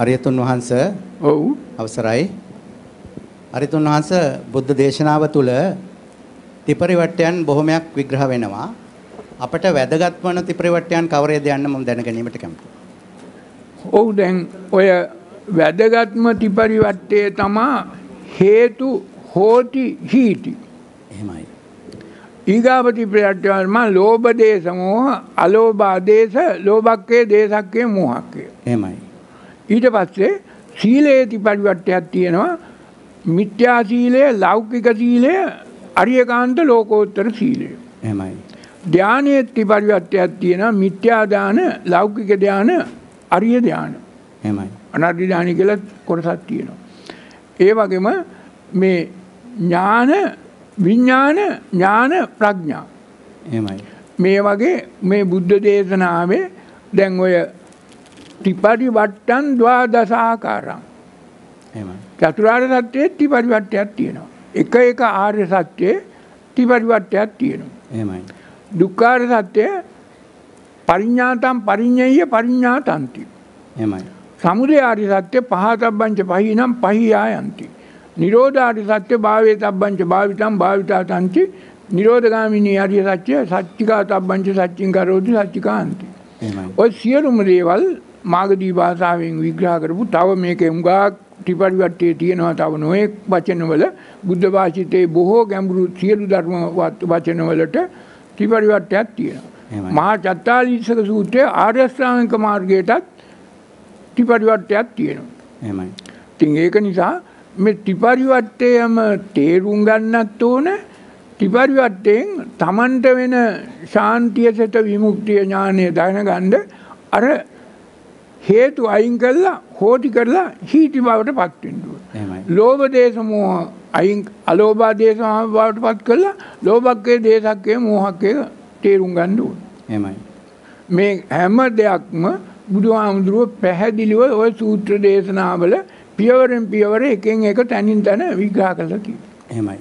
අරියතුන් වහන්ස ඔව් අවසරයි අරියතුන් වහන්ස බුද්ධ දේශනාව තුළ ත්‍රිපරිවට්ටයන් බොහොමයක් විග්‍රහ වෙනවා අපට වැදගත් වන ත්‍රිපරිවට්ටයන් කවරේද යන්න මම දැනගැනීමට කැමතියි ඔව් දැන් ඔය වැදගත්ම ත්‍රිපරිවට්ටය තමයි හේතු හෝති හීති එහෙමයි ඊගාපති ප්‍රයත්නවල මා ලෝභ දේශ මොහ අලෝභ ආදේශ ලෝභක්කේ දේශක්කේ මොහක්කේ එහෙමයි ඊට පස්සේ සීලේති පරිවට්ටයක් තියෙනවා මිත්‍යා සීලය ලෞකික සීලය අරියකාන්ත ලෝකෝත්තර සීලය එමයි. ධ්‍යානයත්ති පරිවට්ටයක් තියෙන මිත්‍යාදාන ලෞකික ධ්‍යාන අරිය ධ්‍යාන එමයි අනර්ධධානය කියල කොටසත් තියෙනවා. ඒ වගේම මේ ඥාන විඤ්ඥාන ඥාන ප්‍රඥා එමයි. මේ වගේ මේ බුද්ධ දේශනාවේ දැන් ඔය ටිපරිවට්ටන් දවාදසාකාරං චතුරාර් සත්‍යයේ ටිපරිවට්ටයක් තියෙනවා. එක එක ආර්ය සත්‍යයේ ටිපරිවට්ටයක් තියෙනවා. දුක්කාර සත්‍යය පරිඥාතම් පරිඥය පරිඥාතන්ති. සමුදය ආරි සත්‍ය පහතබ්බංච පහි නම් පහියායන්ති. නිරෝධාරි සත්‍ය භාවේ තබ්බංච භාවිතම් භාවිතාතන්චි නිරෝධගාමිනී අරිය සත්‍යය සච්චිකා තබ්බංච සච්චින් කරෝති සච්චිකාන්ති. ඔය සියලුම දේවල් මාගදී භාෂාවෙන් විග්‍රහ කරපු තව මේකේ උඟාක් ත්‍රිපරිවර්තයේ තියෙනවා තව නොයෙක් වචනවල බුද්ධ භාෂිතේ බොහෝ ගැඹුරු සියලු ධර්ම වචනවලට ත්‍රිපරිවර්තයක් තියෙනවා. මහා චත්තාලීසක සූත්‍රයේ ආර්ය ශ්‍රාවක මාර්ගයටත් ත්‍රිපරිවර්තයක් තියෙනවා. එහෙමයි. ඉතින් ඒක නිසා මේ ත්‍රිපරිවර්තයම තේරුම් ගන්නත් ඕනේ ත්‍රිපරිවර්තයෙන් තමන්ට වෙන ශාන්තිය සෙත විමුක්තිය ඥානය දැනගන්න අර හේතු අයින් කරලා හෝටි කරලා හීටි බවට පත්වෙන්ටුව. ලෝබ දේශමෝහ අයින් අලෝබා දේශම බවට පත් කරලා ලෝබක්කේ දේශක්කේ මෝහක්කය තේරුම් ගණ්ඩුව. එමයි. මේ හැම දෙයක්ම බුදුහාමුදුරුව පැහැදිලිව ඔය සූත්‍ර දේශනාවල පියවරෙන් පියවර එකෙන් එක තැනින් තැන විග්‍රහ කලකි. එහෙමයි.